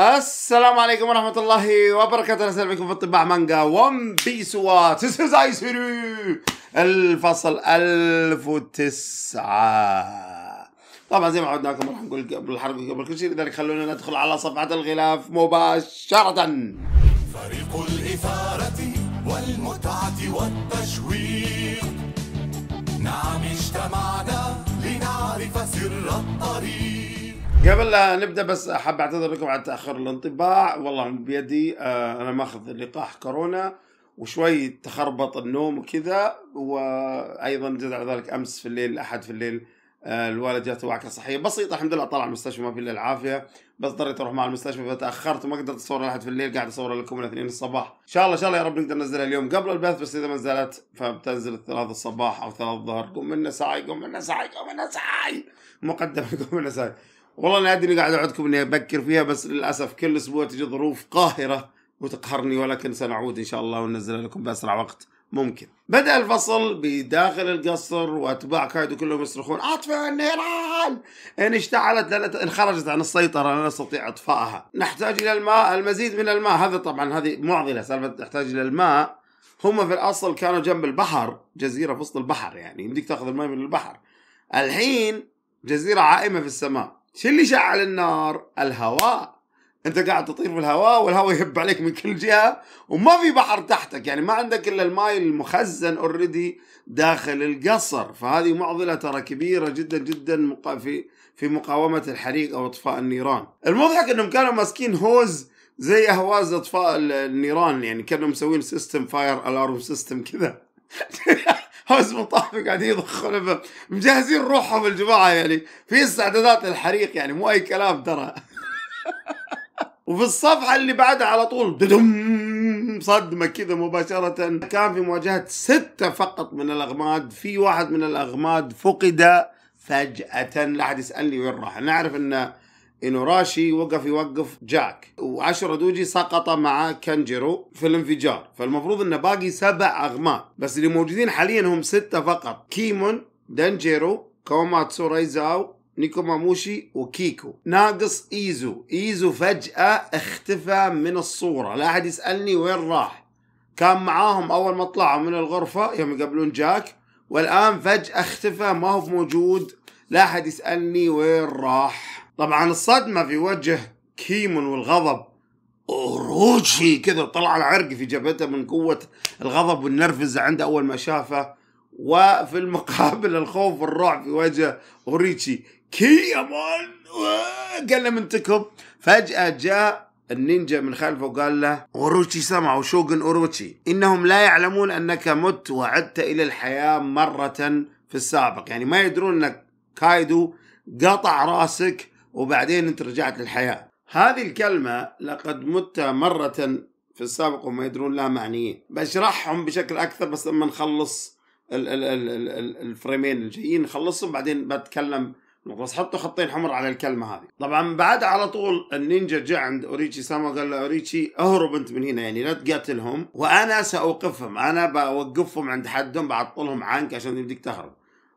السلام عليكم ورحمة الله وبركاته أهلا بكم في الطباع مانجا ون بيس سيري الفصل 1009 طبعا زي ما عودناكم راح نقول قبل الحلقة قبل كل شيء لذلك خلونا ندخل على صفحة الغلاف مباشرة فريق الإثارة والمتعة والتشويق نعم اجتمعنا لنعرف سر الطريق قبل لا نبدا بس احب اعتذر لكم على تاخر الانطباع والله من بيدي آه، انا ماخذ لقاح كورونا وشوي تخربط النوم وكذا وايضا جزء على ذلك امس في الليل الاحد في الليل آه، الوالد جاته وعكه صحيه بسيطه الحمد لله طلع المستشفى ما في الا العافيه بس اضطريت اروح مع المستشفى فتاخرت وما قدرت اصور الاحد في الليل قاعد اصور لكم الاثنين الصباح ان شاء الله ان شاء الله يا رب نقدر ننزلها اليوم قبل البث بس اذا ما نزلت فبتنزل الثلاث الصباح او ثلاث الظهر قوم منا ساي قوم منا ساي قوم منا ساي مقدم قوم منا ساي. والله انا ادري قاعد اعدكم اني ابكر فيها بس للاسف كل اسبوع تجي ظروف قاهره وتقهرني ولكن سنعود ان شاء الله وننزل لكم باسرع وقت ممكن بدأ الفصل بداخل القصر وأتباع كايدو كلهم يصرخون أطفئوا النيران إن اشتعلت إن خرجت عن السيطرة لا نستطيع إطفائها نحتاج إلى الماء المزيد من الماء هذا طبعا هذه معضلة سالفة نحتاج إلى الماء هم في الأصل كانوا جنب البحر جزيرة في وسط البحر يعني يمديك تاخذ الماء من البحر الحين جزيرة عائمة في السماء شو اللي شعل النار؟ الهواء انت قاعد تطير في الهواء والهواء يهب عليك من كل جهه وما في بحر تحتك يعني ما عندك الا الماي المخزن اوريدي داخل القصر فهذه معضله ترى كبيره جدا جدا في في مقاومه الحريق او اطفاء النيران. المضحك انهم كانوا ماسكين هوز زي اهواز اطفاء النيران يعني كانوا مسوين سيستم فاير الارم سيستم كذا حسن مطعم قاعدين يضخون مجهزين روحهم الجماعه يعني في استعدادات للحريق يعني مو اي كلام ترى وفي الصفحة اللي بعدها على طول ددم صدمة كذا مباشرة كان في مواجهة ستة فقط من الأغماد في واحد من الأغماد فقد فجأة لا أحد يسألني وين راح نعرف أنه إنوراشي وقف يوقف جاك وعشرة دوجي سقط مع كانجيرو في الانفجار فالمفروض انه باقي سبع اغماء بس اللي موجودين حاليا هم ستة فقط كيمون دانجيرو كوماتسو رايزاو نيكوماموشي وكيكو ناقص ايزو ايزو فجأة اختفى من الصورة لا احد يسألني وين راح كان معاهم اول ما طلعوا من الغرفة يوم يقابلون جاك والان فجأة اختفى ما هو موجود لا احد يسألني وين راح طبعا الصدمة في وجه كيمون والغضب اوروتشي كذا طلع العرق في جبهته من قوة الغضب والنرفزة عنده أول ما شافه وفي المقابل الخوف والرعب في وجه اوريتشي كيمون قال له منتكب فجأة جاء النينجا من خلفه وقال له اوروتشي سما وشوغن اوروتشي انهم لا يعلمون انك مت وعدت الى الحياة مرة في السابق يعني ما يدرون انك كايدو قطع راسك وبعدين انت رجعت للحياه هذه الكلمه لقد مت مره في السابق وما يدرون لا معنيين بشرحهم بشكل اكثر بس لما نخلص الـ الـ الـ الـ الفريمين الجايين نخلصهم بعدين بتكلم بس حطوا خطين حمر على الكلمه هذه طبعا بعد على طول النينجا جاء عند اوريتشي ساما قال له اوريتشي اهرب انت من هنا يعني لا تقاتلهم وانا ساوقفهم انا بوقفهم عند حدهم بعطلهم عنك عشان يمديك تهرب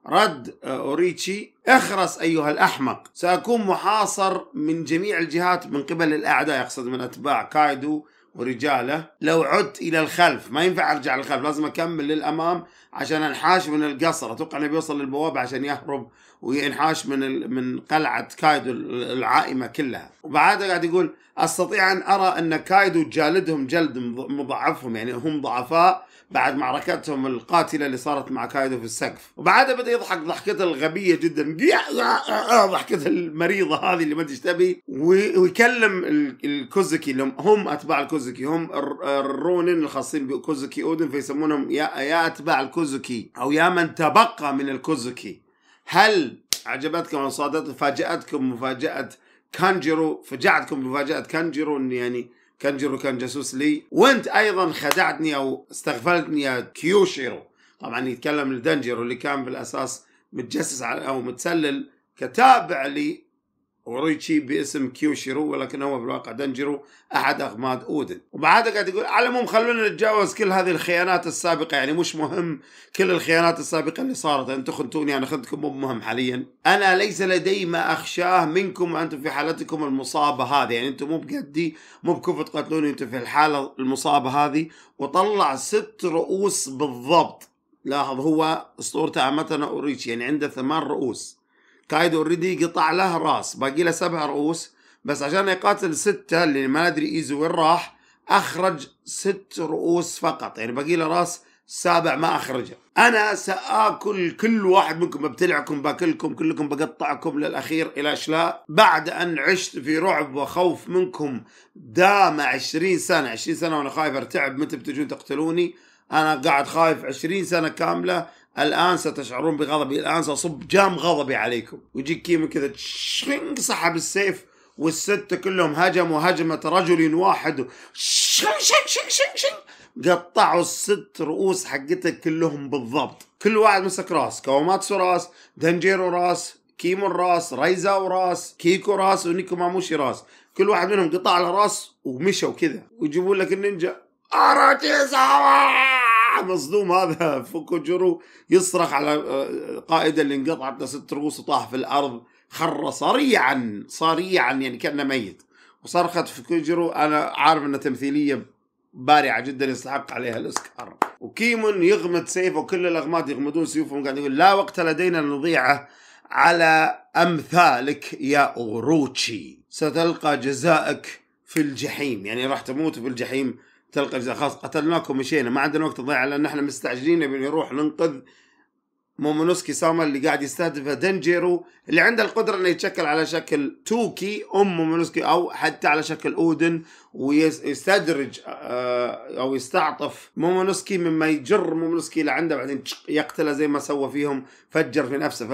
رد آه، أوريتشي اخرس أيها الأحمق سأكون محاصر من جميع الجهات من قبل الأعداء يقصد من أتباع كايدو ورجاله لو عدت إلى الخلف ما ينفع أرجع للخلف لازم أكمل للأمام عشان أنحاش من القصر أتوقع أنه بيوصل للبوابة عشان يهرب وينحاش من من قلعه كايدو العائمه كلها وبعدها قاعد يقول استطيع ان ارى ان كايدو جالدهم جلد مضعفهم يعني هم ضعفاء بعد معركتهم القاتله اللي صارت مع كايدو في السقف وبعدها بدا يضحك ضحكته الغبيه جدا ضحكته المريضه هذه اللي ما تشتبي ويكلم الكوزكي اللي هم اتباع الكوزكي هم الرونين الخاصين بكوزكي اودن فيسمونهم يا, يا اتباع الكوزكي او يا من تبقى من الكوزكي هل عجبتكم او صادت فاجاتكم مفاجاه كانجيرو فجعتكم مفاجاه كانجيرو ان يعني كانجيرو كان جاسوس لي وانت ايضا خدعتني او استغفلتني يا كيوشيرو طبعا يتكلم لدنجيرو اللي كان بالاساس متجسس على او متسلل كتابع لي اوريتشي باسم كيوشيرو ولكن هو في الواقع دنجرو احد اغماد اودن وبعدها قاعد يقول على المهم خلونا نتجاوز كل هذه الخيانات السابقه يعني مش مهم كل الخيانات السابقه اللي صارت انتم خنتوني انا خنتكم مو مهم حاليا انا ليس لدي ما اخشاه منكم وانتم في حالتكم المصابه هذه يعني انتم مو بقدي مو بكفر تقتلوني انتم في الحاله المصابه هذه وطلع ست رؤوس بالضبط لاحظ هو اسطورته عامه اوريتشي يعني عنده ثمان رؤوس كايدو اوريدي قطع له راس باقي له سبع رؤوس بس عشان يقاتل ستة اللي ما ادري ايزو وين راح اخرج ست رؤوس فقط يعني باقي له راس سابع ما اخرجه انا ساكل كل واحد منكم ببتلعكم باكلكم كلكم بقطعكم للاخير الى اشلاء بعد ان عشت في رعب وخوف منكم دام 20 سنه 20 سنه وانا خايف ارتعب متى بتجون تقتلوني انا قاعد خايف 20 سنه كامله الان ستشعرون بغضبي الان ساصب جام غضبي عليكم ويجيك كيما كذا شرنق سحب السيف والستة كلهم هجموا هجمة رجل واحد شن شن شن شن شن قطعوا الست رؤوس حقتك كلهم بالضبط كل واحد مسك راس كوماتسو راس دنجيرو راس كيمون راس رايزاو راس كيكو راس ونيكو ماموشي راس كل واحد منهم قطع له راس ومشوا كذا ويجيبوا لك النينجا اراتي مصدوم هذا فوكوجرو يصرخ على آه، قائده اللي انقطعت ست رؤوس وطاح في الارض خر صريعا صريعا يعني كانه ميت وصرخه فوكوجرو انا عارف انها تمثيليه بارعه جدا يستحق عليها الاوسكار وكيمون يغمد سيفه وكل الاغماد يغمدون سيوفهم قاعد يقول لا وقت لدينا نضيعه على امثالك يا اوروتشي ستلقى جزائك في الجحيم يعني راح تموت في الجحيم تلقى الجزاء خلاص قتلناكم مشينا ما عندنا وقت نضيع لان احنا مستعجلين نبي نروح ننقذ مومونوسكي ساما اللي قاعد يستهدفه دنجيرو اللي عنده القدره انه يتشكل على شكل توكي ام مومونوسكي او حتى على شكل اودن ويستدرج آه، او يستعطف مومونوسكي مما يجر مومونوسكي لعنده بعدين يقتله زي ما سوى فيهم فجر في نفسه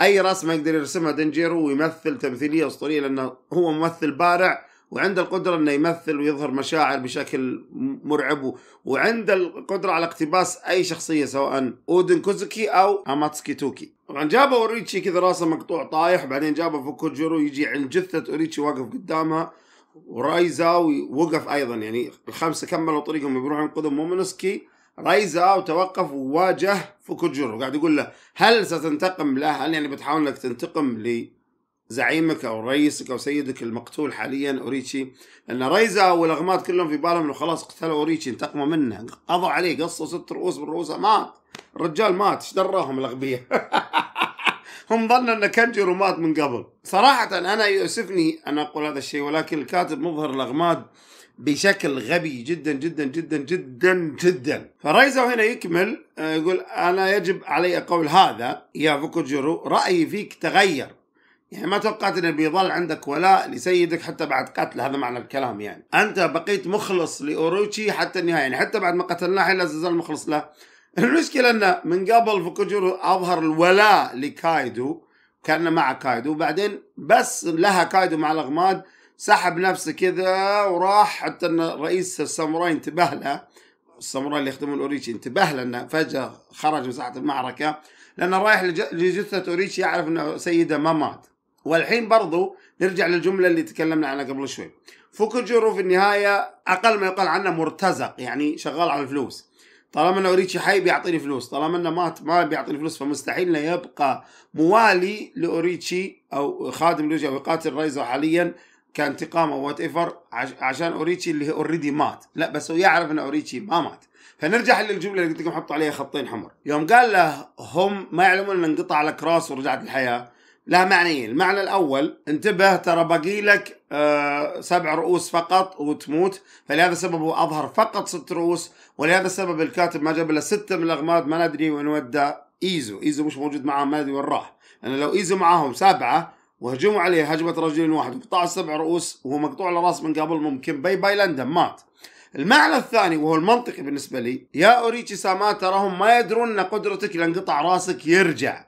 فاي رسمه يقدر يرسمها دنجيرو ويمثل تمثيليه اسطوريه لانه هو ممثل بارع وعنده القدرة أنه يمثل ويظهر مشاعر بشكل مرعب وعنده القدرة على اقتباس أي شخصية سواء أودن كوزكي أو أماتسكي توكي طبعا جابه اوريتشي كذا راسه مقطوع طايح بعدين جابه فوكوجيرو يجي عند جثة اوريتشي واقف قدامها ورايزا وقف ايضا يعني الخمسه كملوا طريقهم يروحون ينقذوا مومونسكي رايزا توقف وواجه فوكوجيرو قاعد يقول له هل ستنتقم له؟ هل يعني بتحاول انك تنتقم لي؟ زعيمك او رئيسك او سيدك المقتول حاليا اوريتشي لان ريزا والاغماد كلهم في بالهم انه خلاص قتلوا اوريتشي انتقموا منه قضوا عليه قصوا ست رؤوس من رؤوسه مات الرجال مات ايش دراهم الاغبياء هم ظنوا ان كانجيرو مات من قبل صراحه انا يؤسفني ان اقول هذا الشيء ولكن الكاتب مظهر الاغماد بشكل غبي جدا جدا جدا جدا جدا فريزا هنا يكمل آه، يقول انا يجب علي قول هذا يا فوكوجيرو رايي فيك تغير يعني ما توقعت انه بيظل عندك ولاء لسيدك حتى بعد قتله هذا معنى الكلام يعني انت بقيت مخلص لاوروتشي حتى النهايه يعني حتى بعد ما قتلناه لا زال مخلص له المشكله انه من قبل فوكوجورو اظهر الولاء لكايدو كان مع كايدو وبعدين بس لها كايدو مع الاغماد سحب نفسه كذا وراح حتى ان رئيس الساموراي انتبه له الساموراي اللي يخدمون اوريتشي انتبه له انه فجاه خرج من ساحه المعركه لانه رايح لجثه اوريتشي يعرف انه سيده ما مات والحين برضو نرجع للجملة اللي تكلمنا عنها قبل شوي فوكوجيرو في النهاية أقل ما يقال عنه مرتزق يعني شغال على الفلوس طالما انه اوريتشي حي بيعطيني فلوس طالما انه مات ما بيعطيني فلوس فمستحيل انه يبقى موالي لاوريتشي او خادم لوجي او يقاتل رايزو حاليا كانتقام او وات ايفر عشان اوريتشي اللي اوريدي مات لا بس هو يعرف ان اوريتشي ما مات فنرجع للجمله اللي قلت لكم حطوا عليها خطين حمر يوم قال له هم ما يعلمون ان انقطع لك راس ورجعت الحياه لها معنيين المعنى الأول انتبه ترى باقي لك آه، سبع رؤوس فقط وتموت فلهذا السبب هو أظهر فقط ست رؤوس ولهذا السبب الكاتب ما جاب إلا ستة من الأغماد ما ندري وين ودى إيزو إيزو مش موجود معاه ما ندري وين راح لأن لو إيزو معاهم سبعة وهجموا عليه هجمة رجل واحد وقطعوا السبع رؤوس وهو مقطوع على راس من قبل ممكن باي باي لندن مات المعنى الثاني وهو المنطقي بالنسبة لي يا أوريتشي ساما تراهم ما يدرون أن قدرتك لانقطع راسك يرجع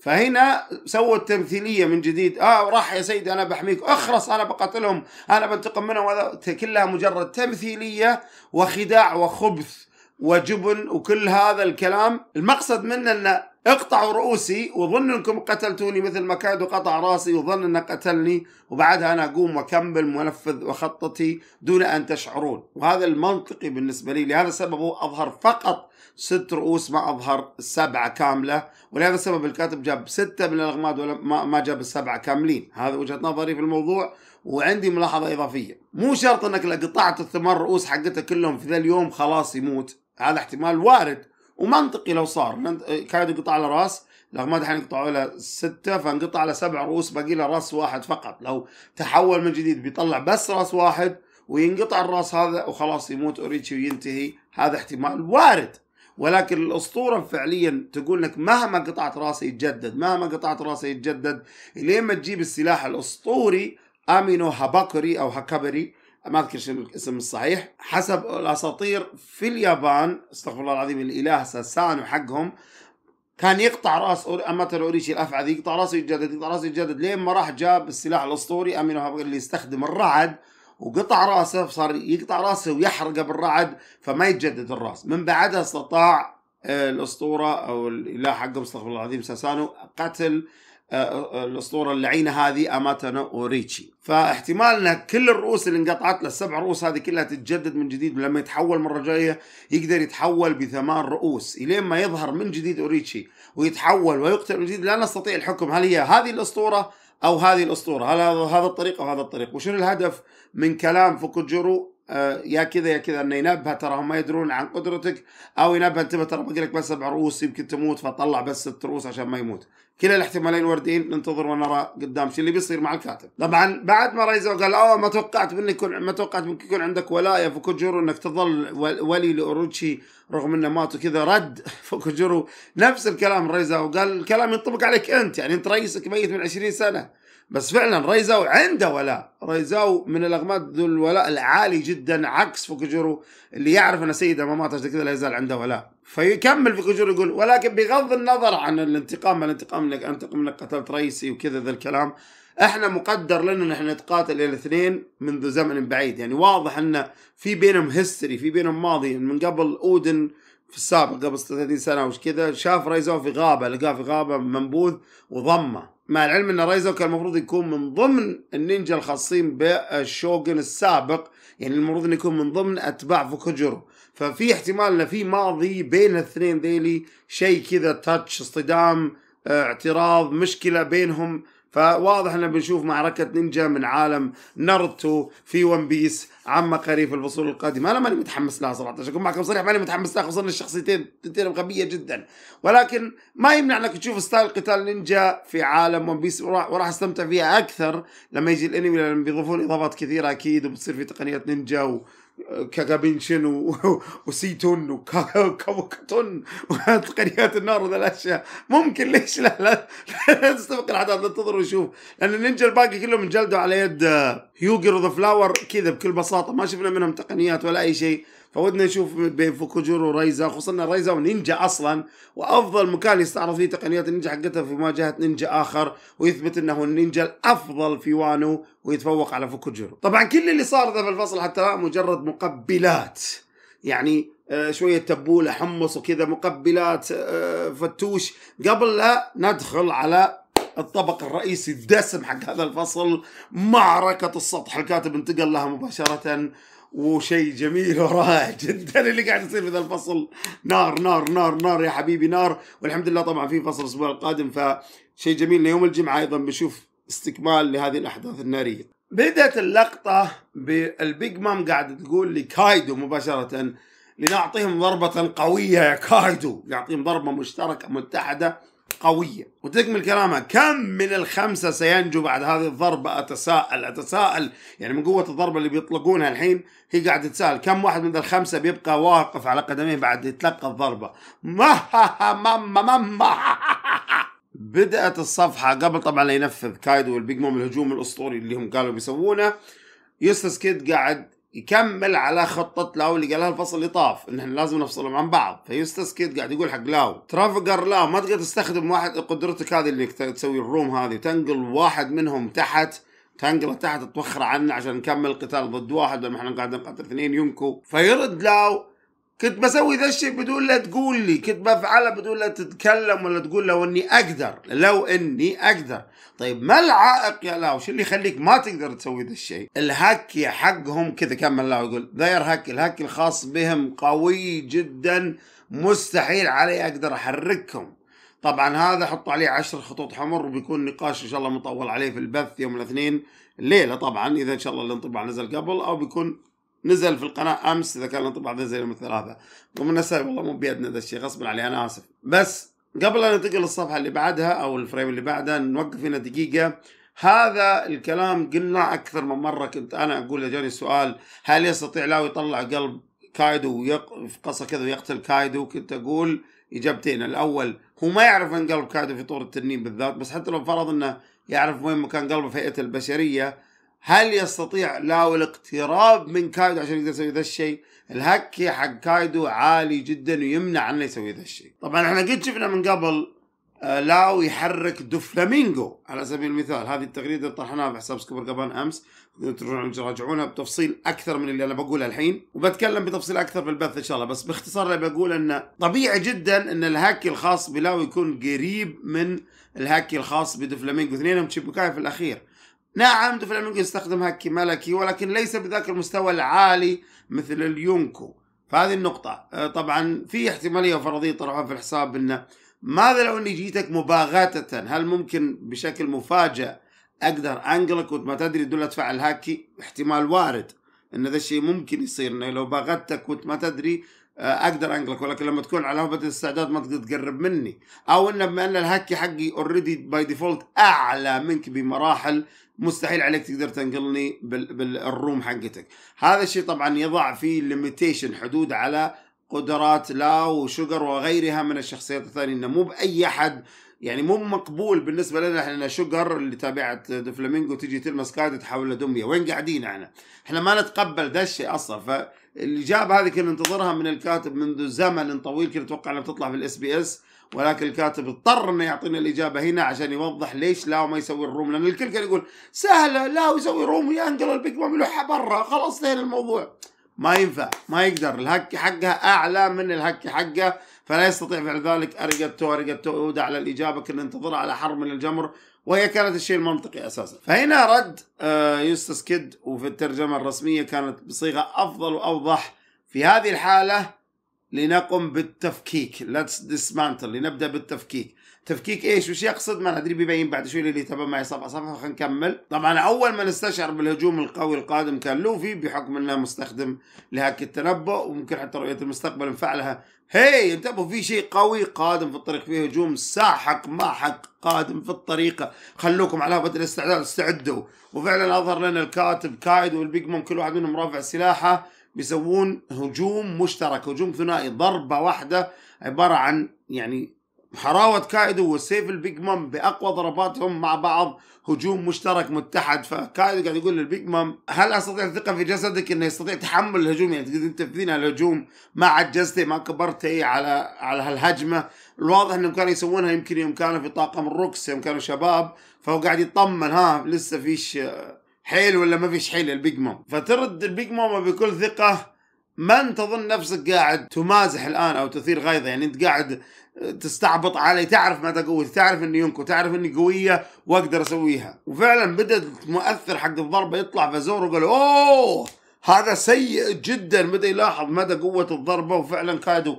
فهنا سووا التمثيليه من جديد اه راح يا سيدي انا بحميك اخرس انا بقتلهم انا بنتقم منهم كلها مجرد تمثيليه وخداع وخبث وجبن وكل هذا الكلام المقصد منه ان اقطعوا رؤوسي وظنوا انكم قتلتوني مثل ما كادوا قطع راسي وظن انه قتلني وبعدها انا اقوم واكمل منفذ وخطتي دون ان تشعرون وهذا المنطقي بالنسبه لي لهذا السبب هو اظهر فقط ست رؤوس ما أظهر السبعة كاملة ولهذا السبب الكاتب جاب ستة من الأغماد ولا ما جاب السبعة كاملين هذا وجهة نظري في الموضوع وعندي ملاحظة إضافية مو شرط أنك لو قطعت الثمان رؤوس حقتها كلهم في ذا اليوم خلاص يموت هذا احتمال وارد ومنطقي لو صار كان يقطع على راس الاغماد الحين يقطعوا له سته فانقطع على سبع رؤوس باقي له راس واحد فقط لو تحول من جديد بيطلع بس راس واحد وينقطع الراس هذا وخلاص يموت اوريتشي وينتهي هذا احتمال وارد ولكن الاسطوره فعليا تقول لك مهما قطعت راسي يتجدد مهما قطعت راسي يتجدد لين ما تجيب السلاح الاسطوري امينو هاباكوري او هاكابري ما اذكر شنو الاسم الصحيح حسب الاساطير في اليابان استغفر الله العظيم الاله ساسانو حقهم كان يقطع راس اماتر اوريشي الافعى يقطع راسه يتجدد يقطع راسه يتجدد لين ما راح جاب السلاح الاسطوري امينو هاباكوري اللي يستخدم الرعد وقطع راسه فصار يقطع راسه ويحرقه بالرعد فما يتجدد الراس من بعدها استطاع آه، الاسطوره او الاله حقه استغفر الله العظيم ساسانو قتل آه، آه، الاسطوره اللعينه هذه اماتانا اوريتشي فاحتمال ان كل الرؤوس اللي انقطعت له السبع رؤوس هذه كلها تتجدد من جديد ولما يتحول مره جايه يقدر يتحول بثمان رؤوس الين ما يظهر من جديد اوريتشي ويتحول ويقتل من جديد لا نستطيع الحكم هل هي هذه الاسطوره او هذه الاسطوره هل هذا الطريق او هذا الطريق وشنو الهدف من كلام فوكوجورو آه، يا كذا يا كذا انه ينبه ترى هم ما يدرون عن قدرتك او ينبه انتبه ترى باقي لك بس سبع رؤوس يمكن تموت فطلع بس ست رؤوس عشان ما يموت كلا الاحتمالين وردين ننتظر ونرى قدام شو اللي بيصير مع الكاتب طبعا بعد ما رايزو قال اوه ما توقعت منك يكون ما توقعت منك يكون عندك ولايه فوكوجورو انك تظل ولي لاوروتشي رغم انه مات وكذا رد فوكوجورو نفس الكلام رايزو قال الكلام ينطبق عليك انت يعني انت رئيسك ميت من 20 سنه بس فعلا ريزاو عنده ولاء ريزاو من الاغماد ذو الولاء العالي جدا عكس فوكجيرو اللي يعرف ان سيده ما عشان كذا لا يزال عنده ولاء فيكمل فوكجيرو يقول ولكن بغض النظر عن الانتقام الانتقام انك انتقم انك قتلت رئيسي وكذا ذا الكلام احنا مقدر لنا ان احنا نتقاتل الاثنين منذ زمن بعيد يعني واضح ان في بينهم هيستوري في بينهم ماضي من قبل اودن في السابق قبل 36 سنه وش كذا شاف رايزو في غابه لقاه في غابه منبوذ وضمه مع العلم ان رايزو كان المفروض يكون من ضمن النينجا الخاصين بالشوغن السابق يعني المفروض انه يكون من ضمن اتباع فوكوجورو ففي احتمال ان في ماضي بين الاثنين ذيلي شيء كذا تاتش اصطدام آه، اعتراض مشكله بينهم فواضح ان بنشوف معركه نينجا من عالم ناروتو في ون بيس عما قريب في الفصول القادمه انا ماني متحمس لها صراحه عشان اكون معكم صريح ماني متحمس لها خصوصا الشخصيتين تنتين غبيه جدا ولكن ما يمنع انك تشوف ستايل قتال نينجا في عالم ون بيس وراح استمتع فيها اكثر لما يجي الانمي لان بيضيفون اضافات كثيره اكيد وبتصير في تقنيات نينجا و... كاغابينشن و... وسيتون وكابوكاتون وتقنيات النار وذا الاشياء ممكن ليش لا لا, تستبق الاحداث انتظر وشوف لان النينجا الباقي كلهم انجلدوا على يد هيوجر ذا فلاور كذا بكل بساطه ما شفنا منهم تقنيات ولا اي شيء فودنا نشوف بين فوكوجورو ورايزا خصوصا ان رايزا ونينجا اصلا وافضل مكان يستعرض فيه تقنيات النينجا حقتها في مواجهه نينجا اخر ويثبت انه النينجا الافضل في وانو ويتفوق على فوكوجورو طبعا كل اللي صار ذا في الفصل حتى الان مجرد مقبلات يعني آه، شويه تبوله حمص وكذا مقبلات آه، فتوش قبل لا ندخل على الطبق الرئيسي الدسم حق هذا الفصل معركة السطح الكاتب انتقل لها مباشرة وشيء جميل ورائع جدا اللي قاعد يصير في ذا الفصل نار نار نار نار يا حبيبي نار والحمد لله طبعا في فصل الاسبوع القادم فشيء جميل ليوم الجمعه ايضا بنشوف استكمال لهذه الاحداث الناريه. بدات اللقطه بالبيج مام قاعده تقول لكايدو مباشره لنعطيهم ضربه قويه يا كايدو نعطيهم ضربه مشتركه متحده قوية وتكمل كلامها كم من الخمسة سينجو بعد هذه الضربة أتساءل أتساءل يعني من قوة الضربة اللي بيطلقونها الحين هي قاعدة تتساءل كم واحد من الخمسة بيبقى واقف على قدميه بعد يتلقى الضربة ماما بدأت الصفحة قبل طبعا لا ينفذ كايدو والبيج مام الهجوم الأسطوري اللي هم قالوا بيسوونه يوستس كيد قاعد يكمل على خطة لاو اللي قالها الفصل اللي طاف ان احنا لازم نفصلهم عن بعض فيوستس كيد قاعد يقول حق لاو ترافقر لاو ما تقدر تستخدم واحد قدرتك هذه اللي تسوي الروم هذه تنقل واحد منهم تحت تنقله تحت توخر عنه عشان نكمل القتال ضد واحد لما احنا قاعدين نقاتل اثنين ينكو فيرد لاو كنت بسوي ذا الشيء بدون لا تقول لي كنت بفعله بدون لا تتكلم ولا تقول لو اني اقدر لو اني اقدر طيب ما العائق يا لاو شو اللي يخليك ما تقدر تسوي ذا الشيء الهك حقهم كذا كمل لاو يقول ذاير هك الهك الخاص بهم قوي جدا مستحيل علي اقدر احركهم طبعا هذا حطوا عليه عشر خطوط حمر وبيكون نقاش ان شاء الله مطول عليه في البث يوم الاثنين ليله طبعا اذا ان شاء الله الانطباع نزل قبل او بيكون نزل في القناه امس إذا كان الانطباع نزل يوم الثلاثاء ومن والله مو بيدنا ذا الشيء غصبا علي انا اسف بس قبل ان ننتقل للصفحه اللي بعدها او الفريم اللي بعدها نوقف هنا دقيقه هذا الكلام قلنا اكثر من مره كنت انا اقول جوني السؤال هل يستطيع لاو يطلع قلب كايدو ويقصه كذا ويقتل كايدو كنت اقول اجابتين الاول هو ما يعرف ان قلب كايدو في طور التنين بالذات بس حتى لو فرض انه يعرف وين مكان قلبه في البشريه هل يستطيع لاو الاقتراب من كايدو عشان يقدر يسوي ذا الشيء؟ الهكي حق كايدو عالي جدا ويمنع عنه يسوي ذا الشيء. طبعا احنا قد شفنا من قبل آه، لاو يحرك دوفلامينجو على سبيل المثال هذه التغريده طرحناها في حساب سكوبر قبل امس تقدرون تراجعونها بتفصيل اكثر من اللي انا بقوله الحين وبتكلم بتفصيل اكثر في البث ان شاء الله بس باختصار اللي بقول انه طبيعي جدا ان الهاكي الخاص بلاو يكون قريب من الهاكي الخاص بدوفلامينجو اثنينهم تشيبوكاي في الاخير نعم دفل يستخدم يستخدمها كملكي ولكن ليس بذاك المستوى العالي مثل اليونكو فهذه النقطة آه، طبعا في احتمالية وفرضية طرحها في الحساب انه ماذا لو اني جيتك مباغتة هل ممكن بشكل مفاجئ اقدر انقلك وما تدري دول ادفع الهاكي احتمال وارد ان ذا الشيء ممكن يصير انه لو باغتك وانت ما تدري آه، اقدر انقلك ولكن لما تكون على هبه الاستعداد ما تقدر تقرب مني او انه بما ان الهاكي حقي اوريدي باي ديفولت اعلى منك بمراحل مستحيل عليك تقدر تنقلني بالروم حقتك هذا الشيء طبعا يضع فيه ليميتيشن حدود على قدرات لا وشوجر وغيرها من الشخصيات الثانيه انه مو باي احد يعني مو مقبول بالنسبه لنا احنا شوجر اللي تابعه دوفلامينجو تجي تلمس كايد تحول دميه وين قاعدين احنا؟ احنا ما نتقبل ذا الشيء اصلا فالاجابه هذه كنا ننتظرها من الكاتب منذ زمن طويل كنت اتوقع انها بتطلع في الاس بي اس ولكن الكاتب اضطر انه يعطينا الاجابه هنا عشان يوضح ليش لا وما يسوي الروم لان الكل كان يقول سهله لا ويسوي روم وينقل البيج مام يلوحها برا خلاص انتهينا الموضوع ما ينفع ما يقدر الهك حقها اعلى من الهك حقه فلا يستطيع فعل ذلك اريجاتو اريجاتو يودع على الاجابه كنا ننتظرها على حر من الجمر وهي كانت الشيء المنطقي اساسا فهنا رد آه، يوستس كيد وفي الترجمه الرسميه كانت بصيغه افضل واوضح في هذه الحاله لنقم بالتفكيك ليتس ديسمانتل لنبدأ بالتفكيك تفكيك ايش وش يقصد ما ندري بيبين بعد شوي اللي تبع معي صفحه صفحه خلينا نكمل طبعا اول من استشعر بالهجوم القوي القادم كان لوفي بحكم انه مستخدم لهاك التنبؤ وممكن حتى رؤيه المستقبل انفعلها هي انتبهوا في شيء قوي قادم في الطريق فيه هجوم ساحق حق قادم في الطريقه خلوكم على بدل الاستعداد استعدوا وفعلا اظهر لنا الكاتب كايد مون كل واحد منهم رافع سلاحه بيسوون هجوم مشترك هجوم ثنائي ضربة واحدة عبارة عن يعني حراوة كايدو وسيف البيج مام بأقوى ضرباتهم مع بعض هجوم مشترك متحد فكايدو قاعد يقول للبيج مام هل أستطيع الثقة في جسدك أنه يستطيع تحمل الهجوم يعني تقدرين تنفذين الهجوم ما عجزتي ما كبرتي إيه، على على هالهجمة الواضح أنهم كانوا يسوونها يمكن يوم كانوا في طاقم الروكس يوم كانوا شباب فهو قاعد يطمن ها لسه فيش حيل ولا ما فيش حيل البيج مام فترد البيج مام بكل ثقه من تظن نفسك قاعد تمازح الان او تثير غيظه يعني انت قاعد تستعبط علي تعرف مدى قوتي تعرف اني ينكو تعرف اني قويه واقدر اسويها وفعلا بدات المؤثر حق الضربه يطلع فزور وقال اوه هذا سيء جدا بدا يلاحظ مدى قوه الضربه وفعلا كادوا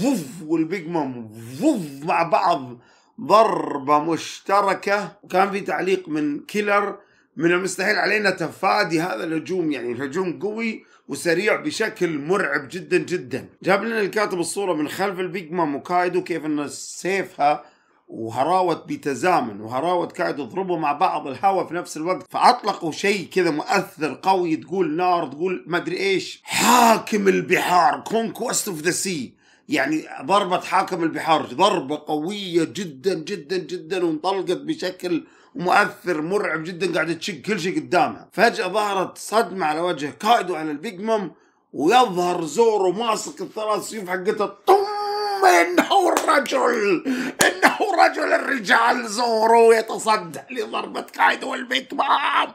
فوف والبيج مام فوف مع بعض ضربه مشتركه وكان في تعليق من كيلر من المستحيل علينا تفادي هذا الهجوم يعني الهجوم قوي وسريع بشكل مرعب جدا جدا جاب لنا الكاتب الصورة من خلف البيج مام وكايدو كيف ان سيفها وهراوة بتزامن وهراوة كايدو ضربوا مع بعض الهواء في نفس الوقت فأطلقوا شيء كذا مؤثر قوي تقول نار تقول ما أدري إيش حاكم البحار كونكوست اوف ذا سي يعني ضربة حاكم البحار ضربة قوية جدا جدا جدا وانطلقت بشكل مؤثر مرعب جدا قاعده تشق كل شيء قدامها فجاه ظهرت صدمه على وجه كايدو على البيج مام ويظهر زورو ماسك الثلاث سيوف حقته طم انه الرجل انه رجل الرجال زورو يتصدى لضربه كايدو والبيج مام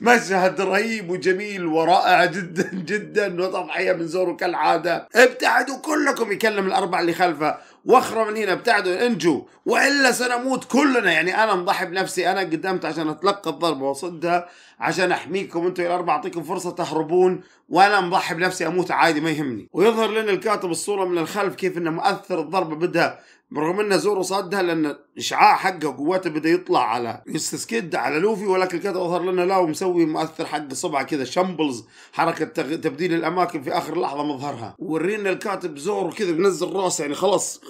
مشهد رهيب وجميل ورائع جدا جدا وتضحيه من زورو كالعاده ابتعدوا كلكم يكلم الاربعه اللي خلفه واخرى من هنا ابتعدوا انجوا والا سنموت كلنا يعني انا مضحي بنفسي انا قدمت عشان اتلقى الضربه واصدها عشان احميكم انتم يا الاربعه اعطيكم فرصه تهربون وانا مضحي بنفسي اموت عادي ما يهمني ويظهر لنا الكاتب الصوره من الخلف كيف انه مؤثر الضربه بدها برغم ان زورو صادها لان الاشعاع حقه وقوته بدا يطلع على يستسكد على لوفي ولكن كذا اظهر لنا لا ومسوي مؤثر حق صبعه كذا شامبلز حركه تبديل الاماكن في اخر لحظه مظهرها ورينا الكاتب زورو كذا بنزل راسه يعني خلاص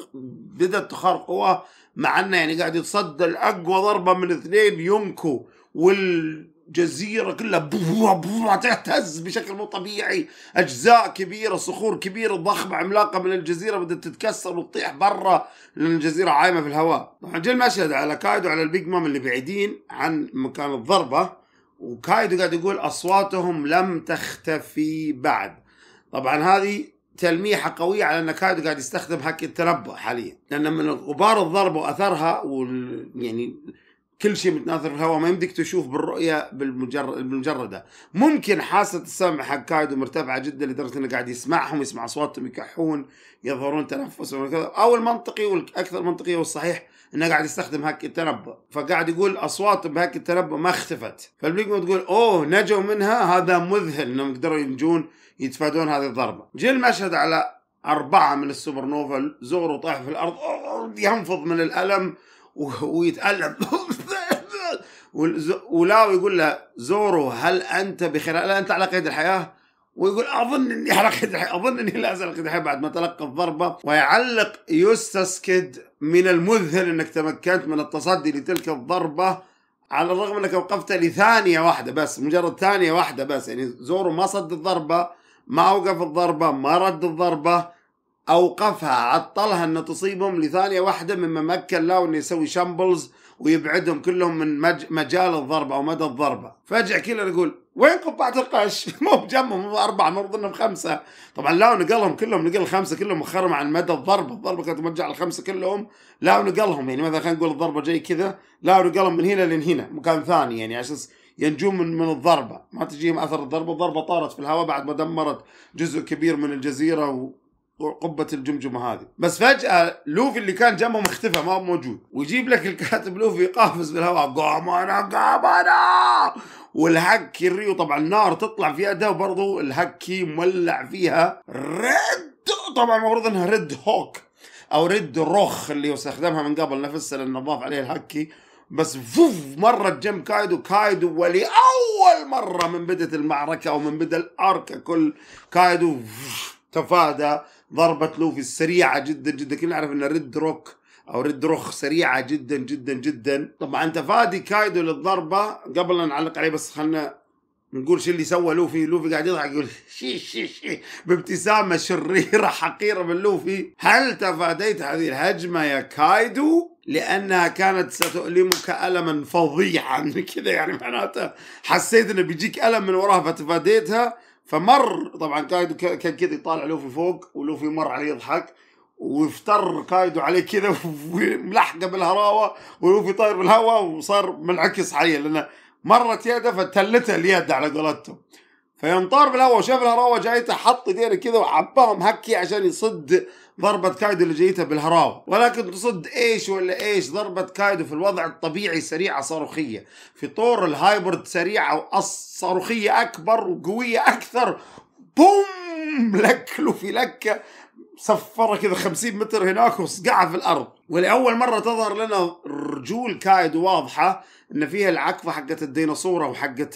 بدات تخار قواه مع انه يعني قاعد يتصدى لاقوى ضربه من اثنين يونكو وال جزيرة كلها بوه بوه تهتز بشكل مو طبيعي أجزاء كبيرة صخور كبيرة ضخمة عملاقة من الجزيرة بدأت تتكسر وتطيح برا لأن الجزيرة عايمة في الهواء طبعا جاء المشهد على كايدو على البيج مام اللي بعيدين عن مكان الضربة وكايدو قاعد يقول أصواتهم لم تختفي بعد طبعا هذه تلميحه قويه على ان كايدو قاعد يستخدم هاك التنبؤ حاليا لان من غبار الضرب واثرها وال يعني كل شيء متناثر في الهواء ما يمديك تشوف بالرؤيه بالمجرده ممكن حاسه السمع حق كايدو مرتفعه جدا لدرجه انه قاعد يسمعهم يسمع اصواتهم يكحون يظهرون تنفسهم وكذا او المنطقي والاكثر منطقيه والصحيح انه قاعد يستخدم هاك التنبؤ فقاعد يقول اصوات بهاك التنبؤ ما اختفت فالبيجما تقول اوه نجوا منها هذا مذهل انهم قدروا ينجون يتفادون هذه الضربه جي المشهد على أربعة من السوبر نوفا زغرو طاح في الأرض ينفض من الألم ويتألم ولاو يقول له زورو هل انت بخير هل انت على قيد الحياه ويقول اظن اني على قيد الحياه اظن اني لا ازال على قيد الحياه بعد ما تلقى الضربه ويعلق يستسكد من المذهل انك تمكنت من التصدي لتلك الضربه على الرغم انك وقفت لثانيه واحده بس مجرد ثانيه واحده بس يعني زورو ما صد الضربه ما اوقف الضربه ما رد الضربه اوقفها عطلها ان تصيبهم لثانيه واحده مما مكن له انه يسوي شامبلز ويبعدهم كلهم من مج... مجال الضربه او مدى الضربه فجاه كيلر يقول وين قبعه القش؟ مو بجمهم مو اربعه المفروض انهم خمسه طبعا لا نقلهم كلهم نقل الخمسة كلهم مخرم عن مدى الضربه الضربه كانت على الخمسه كلهم لا نقلهم يعني مثلا خلينا نقول الضربه جاي كذا لا نقلهم من هنا لين هنا مكان ثاني يعني عشان ينجون من من الضربه ما تجيهم اثر الضربه الضربه طارت في الهواء بعد ما دمرت جزء كبير من الجزيره و... قبه الجمجمه هذه بس فجاه لوفي اللي كان جنبهم اختفى ما هو موجود ويجيب لك الكاتب لوفي قافز بالهواء قامانا قامانا والهك كيريو طبعا النار تطلع في يده وبرضه الهكي مولع فيها ريد طبعا المفروض انها ريد هوك او ريد روخ اللي استخدمها من قبل نفسه لانه ضاف عليه الهكي بس فوف مرت جنب كايدو كايدو ولاول مره من بدت المعركه او من بدا الارك كل كايدو تفادى ضربة لوفي السريعة جدا جدا كلنا نعرف ان ريد روك او ريد روخ سريعة جدا جدا جدا طبعا تفادي كايدو للضربة قبل لا نعلق عليه بس خلنا نقول شو اللي سوى لوفي لوفي قاعد يضحك يقول شي شي شي بابتسامة شريرة حقيرة من لوفي هل تفاديت هذه الهجمة يا كايدو لأنها كانت ستؤلمك ألما فظيعا كذا يعني معناته حسيت انه بيجيك ألم من وراها فتفاديتها فمر طبعا كايدو كان كذا يطالع لوفي فوق ولوفي مر عليه يضحك وافتر كايدو عليه كذا ملحقه بالهراوه ولوفي طاير بالهواء وصار منعكس حاليا لانه مرت يده فتلته اليد على قولتهم فيوم طار بالهواء وشاف الهراوه جايته حط يدينه كذا وعباهم هكي عشان يصد ضربة كايدو اللي جيتها بالهراوة ولكن تصد ايش ولا ايش ضربة كايدو في الوضع الطبيعي سريعة صاروخية في طور الهايبرد سريعة صاروخية أكبر وقوية أكثر بوم لك له في لكة صفره كذا 50 متر هناك وصقعها في الارض ولاول مره تظهر لنا رجول كايدو واضحه ان فيها العكفه حقت الديناصوره وحقت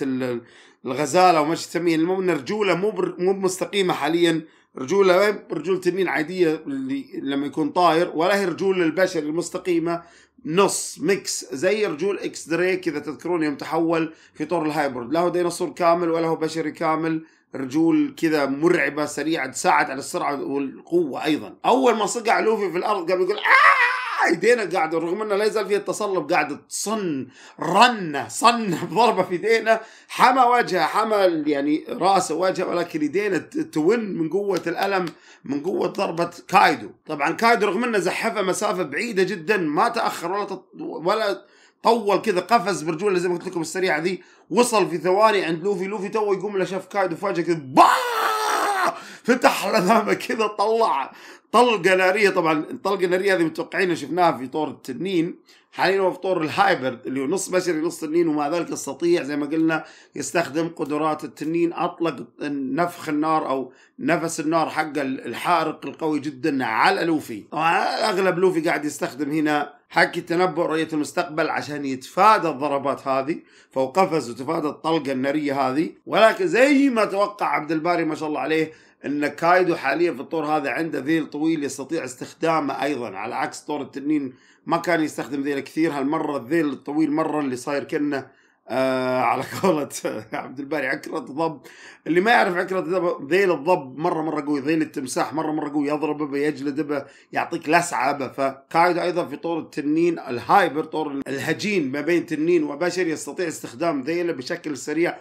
الغزاله وما تسميه المهم ان رجوله مو مو مستقيمه حاليا رجولة ما رجولة تنين عادية اللي لما يكون طاير ولا هي رجول البشر المستقيمة نص ميكس زي رجول اكس دريك اذا تذكرون يوم تحول في طور الهايبرد لا هو ديناصور كامل ولا هو بشري كامل رجول كذا مرعبة سريعة تساعد على السرعة والقوة ايضا اول ما صقع لوفي في الارض قام يقول آه ايدينا قاعده رغم انه لا يزال فيها التصلب قاعده تصن رنه صن بضربه في ايدينا حمى وجهه حمى يعني راسه وجهه ولكن ايدينا تون من قوه الالم من قوه ضربه كايدو طبعا كايدو رغم انه زحفها مسافه بعيده جدا ما تاخر ولا تط... ولا طول كذا قفز برجوله زي ما قلت لكم السريعه ذي وصل في ثواني عند لوفي لوفي تو يقوم له شاف كايدو فجاه كذا فتح له كذا طلع طلقه ناريه طبعا الطلقه الناريه هذه متوقعين شفناها في طور التنين حاليا هو في طور الهايبرد اللي هو نص بشري نص تنين ومع ذلك يستطيع زي ما قلنا يستخدم قدرات التنين اطلق نفخ النار او نفس النار حق الحارق القوي جدا على لوفي طبعا اغلب لوفي قاعد يستخدم هنا حكي تنبؤ رؤية المستقبل عشان يتفادى الضربات هذه فهو قفز وتفادى الطلقة النارية هذه ولكن زي ما توقع عبد الباري ما شاء الله عليه ان كايدو حاليا في الطور هذا عنده ذيل طويل يستطيع استخدامه ايضا على عكس طور التنين ما كان يستخدم ذيل كثير هالمره الذيل الطويل مره اللي صاير كانه آه على قولة عبد الباري عكرة ضب اللي ما يعرف عكرة ضب ذيل الضب مرة مرة قوي ذيل التمساح مرة مرة قوي يضرب به يجلد به يعطيك لسعة به فكايدو أيضا في طور التنين الهايبر طور الهجين ما بين تنين وبشر يستطيع استخدام ذيله بشكل سريع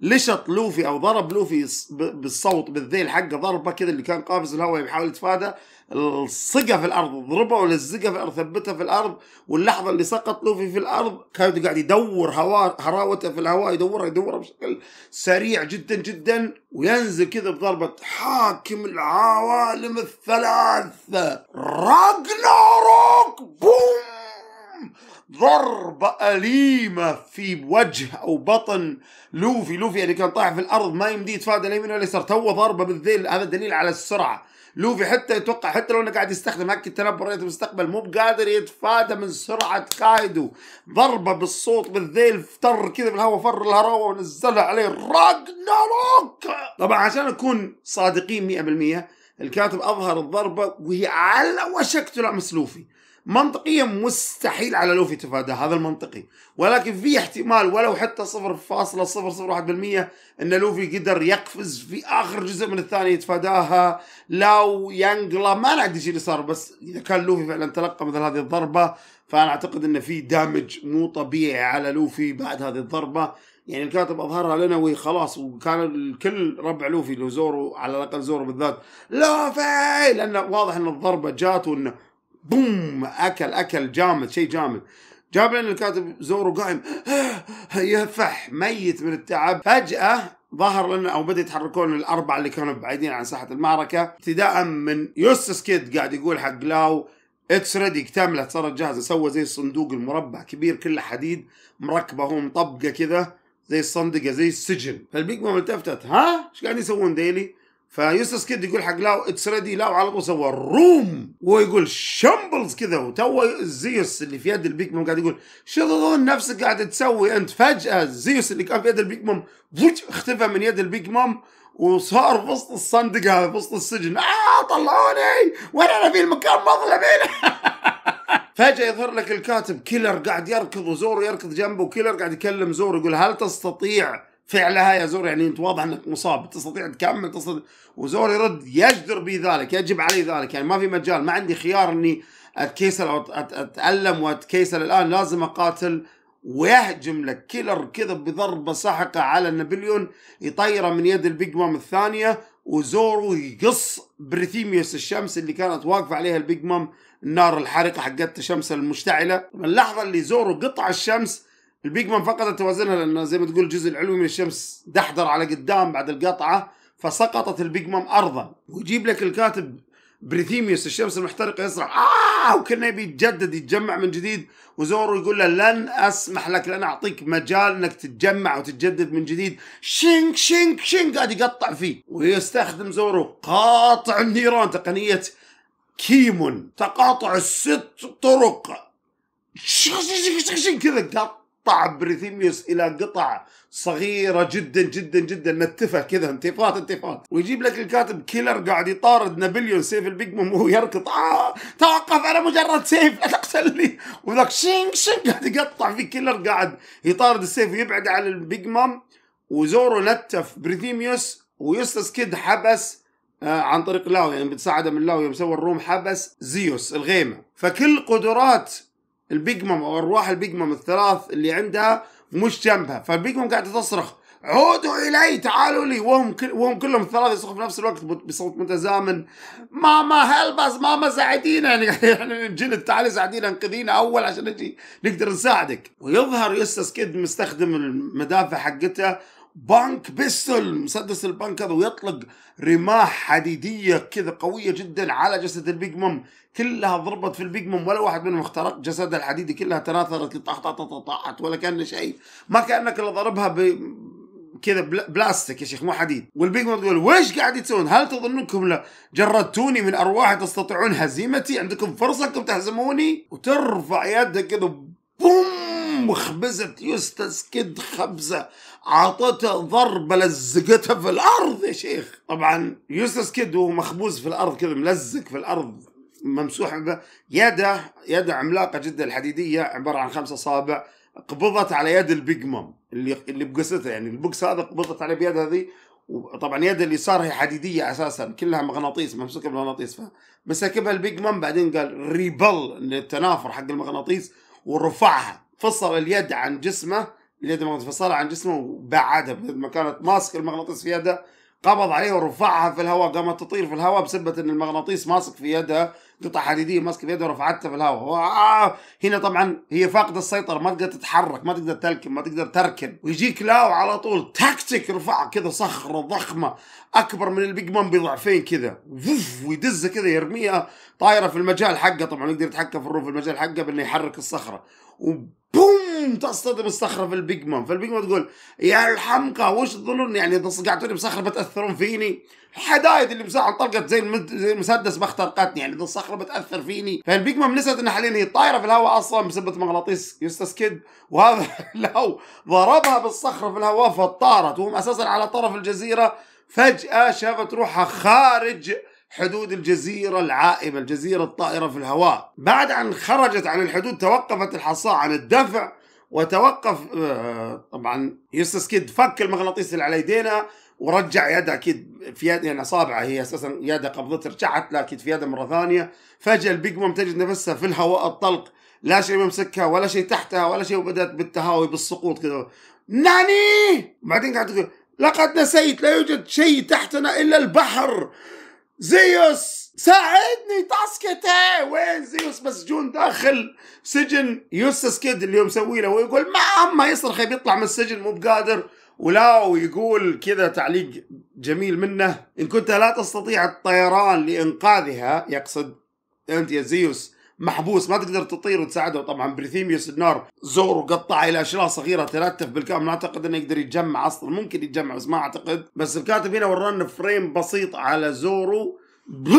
لشط لوفي او ضرب لوفي بالصوت بالذيل حقه ضربه كذا اللي كان قافز الهواء يحاول يتفادى الصقة في الارض ضربه ولزقه في الارض ثبتها في الارض واللحظه اللي سقط لوفي في الارض كان قاعد يدور هوا هراوته في الهواء يدورها يدورها بشكل سريع جدا جدا وينزل كذا بضربه حاكم العوالم الثلاثه راجناروك بوم ضربة أليمة في وجه أو بطن لوفي لوفي يعني كان طايح في الأرض ما يمدي يتفادى لا يمين ولا يسار تو ضربة بالذيل هذا دليل على السرعة لوفي حتى يتوقع حتى لو انه قاعد يستخدم هكي التنبر المستقبل مو بقادر يتفادى من سرعه كايدو ضربه بالصوت بالذيل فتر كذا بالهواء فر الهراوه ونزلها عليه راجناروك طبعا عشان نكون صادقين 100% الكاتب اظهر الضربه وهي على وشك تلامس لوفي منطقيا مستحيل على لوفي تفادى هذا المنطقي ولكن في احتمال ولو حتى 0.001% ان لوفي قدر يقفز في اخر جزء من الثانيه يتفاداها لو ينقل ما انا ادري ايش اللي صار بس اذا كان لوفي فعلا تلقى مثل هذه الضربه فانا اعتقد ان في دامج مو طبيعي على لوفي بعد هذه الضربه يعني الكاتب اظهرها لنا وهي خلاص وكان الكل ربع لوفي لو زورو على الاقل زورو بالذات لوفي لانه واضح ان الضربه جات وانه بوم اكل اكل جامد شيء جامد جاب لنا الكاتب زورو قائم آه، يفح ميت من التعب فجأة ظهر لنا او بدا يتحركون الاربعه اللي كانوا بعيدين عن ساحه المعركه ابتداء من يوسس كيد قاعد يقول حق لاو اتس ريدي اكتملت صارت جاهزه سوى زي الصندوق المربع كبير كله حديد مركبه هو مطبقه كذا زي الصندقه زي السجن فالبيج مام التفتت ها ايش قاعدين يسوون ديلي؟ فيوستس كيد يقول حق لاو اتس ريدي لاو على طول سوى روم ويقول شمبلز كذا وتو زيوس اللي في يد البيك مام قاعد يقول شو تظن نفسك قاعد تسوي انت فجاه زيوس اللي كان في يد البيك مام اختفى من يد البيك مام وصار في وسط الصندق هذا في وسط السجن اه طلعوني وين انا في المكان مظلمين فجاه يظهر لك الكاتب كيلر قاعد يركض وزورو يركض جنبه وكيلر قاعد يكلم زورو يقول هل تستطيع فعلها يا زور يعني انت واضح انك مصاب تستطيع تكمل تستطيع وزور يرد يجدر بي ذلك يجب علي ذلك يعني ما في مجال ما عندي خيار اني اتكيسل او اتالم واتكيسل الان لازم اقاتل ويهجم لك كيلر كذا بضربه سحقه على نابليون يطيره من يد البيج مام الثانيه وزورو يقص بريثيميوس الشمس اللي كانت واقفه عليها البيج مام النار الحارقه حقت الشمس المشتعله من اللحظه اللي زورو قطع الشمس البيج مان فقدت توازنها لأن زي ما تقول الجزء العلوي من الشمس دحضر على قدام بعد القطعة فسقطت البيج مام أرضا ويجيب لك الكاتب بريثيميوس الشمس المحترقة يصرخ آه وكأنه يبي يتجدد يتجمع من جديد وزورو يقول له لن أسمح لك لن أعطيك مجال أنك تتجمع وتتجدد من جديد شينك شينك شينك قاعد يقطع فيه ويستخدم زورو قاطع النيران تقنية كيمون تقاطع الست طرق كذا قط قطع بريثيميوس الى قطع صغيره جدا جدا جدا نتفه كذا انتفات انتفات ويجيب لك الكاتب كيلر قاعد يطارد نابليون سيف البيج مام وهو يركض آه توقف انا مجرد سيف لا تقتلني وذاك شينغ شينغ قاعد يقطع في كيلر قاعد يطارد السيف ويبعد عن البيج مام وزورو نتف بريثيميوس ويوستس كيد حبس آه، عن طريق لاو يعني بتساعده من لاو يوم سوى الروم حبس زيوس الغيمه فكل قدرات البيج مام او ارواح البيج مام الثلاث اللي عندها مش جنبها فالبيج مام قاعده تصرخ عودوا الي تعالوا لي وهم كل وهم كلهم الثلاثه يصرخوا في نفس الوقت بصوت متزامن ماما هلبس ماما ساعدينا يعني, يعني الجن تعالي ساعدينا انقذينا اول عشان نجي نقدر نساعدك ويظهر يوسس كيد مستخدم المدافع حقته بانك بيستل مسدس البانك هذا ويطلق رماح حديديه كذا قويه جدا على جسد البيج مام كلها ضربت في البيج مام ولا واحد منهم اخترق جسدها الحديدي كلها تناثرت طحطحت ولا كان شيء ما كانك الا ضربها ب... كذا بلاستيك يا شيخ مو حديد والبيج مام تقول ويش قاعد تسوون هل تظنكم جردتوني من ارواحي تستطيعون هزيمتي عندكم فرصه انكم تهزموني وترفع يدها كذا بوم وخبزت يوستس كد خبزه عطته ضربه لزقته في الارض يا شيخ طبعا يوسس كيد وهو مخبوز في الارض كذا ملزق في الارض ممسوح يده يده عملاقه جدا الحديديه عباره عن خمسة اصابع قبضت على يد البيج مام اللي اللي بقصته يعني البوكس هذا قبضت عليه بيد هذه وطبعا يد اليسار هي حديديه اساسا كلها مغناطيس ممسوكه بالمغناطيس فمسكبها البيج مام بعدين قال ريبل للتنافر حق المغناطيس ورفعها فصل اليد عن جسمه اليد فصار عن جسمه وبعدها ما كانت ماسك المغناطيس في يدها قبض عليها ورفعها في الهواء قامت تطير في الهواء بسبب ان المغناطيس ماسك في يدها قطع حديدية ماسك في يدها ورفعتها في الهواء آه، هنا طبعا هي فاقدة السيطرة ما تقدر تتحرك ما تقدر تلكم ما تقدر تركن ويجيك لاو على طول تكتك رفع كذا صخرة ضخمة اكبر من البيج مان بضعفين كذا ويدزها كذا يرميها طايرة في المجال حقه طبعا يقدر يتحكم في الروف في المجال حقه بانه يحرك الصخرة وبوم انت تصطدم الصخره في البيج مام فالبيج مام تقول يا الحمقى وش تظنون يعني اذا صقعتوني بصخره بتاثرون فيني حدايد اللي مساحه انطلقت زي المسدس ما اخترقتني يعني اذا الصخره بتاثر فيني فالبيج مام نسيت انها حاليا هي طايره في الهواء اصلا بسبب مغناطيس يوستس كيد وهذا لو ضربها بالصخره في الهواء فطارت وهم اساسا على طرف الجزيره فجاه شافت روحها خارج حدود الجزيرة العائمة الجزيرة الطائرة في الهواء بعد أن خرجت عن الحدود توقفت الحصاة عن الدفع وتوقف آه، طبعا يوستس كيد فك المغناطيس اللي على يدينا ورجع يده اكيد في يد يعني اصابعه هي اساسا يده قبضت رجعت لا اكيد في يده مره ثانيه فجاه البيج مام تجد نفسها في الهواء الطلق لا شيء ممسكها ولا شيء تحتها ولا شيء وبدات بالتهاوي بالسقوط كذا ناني بعدين قاعد تقول لقد نسيت لا يوجد شيء تحتنا الا البحر زيوس ساعدني تاسكت وين زيوس مسجون داخل سجن يوسس كيد اللي مسوي له ويقول ما ما يصرخ بيطلع من السجن مو بقادر ولا ويقول كذا تعليق جميل منه ان كنت لا تستطيع الطيران لانقاذها يقصد انت يا زيوس محبوس ما تقدر تطير وتساعده طبعا بريثيميوس النار زور وقطع الى اشلاء صغيره تلتف بالكامل ما اعتقد انه يقدر يتجمع اصلا ممكن يتجمع بس ما اعتقد بس الكاتب هنا ورانا فريم بسيط على زورو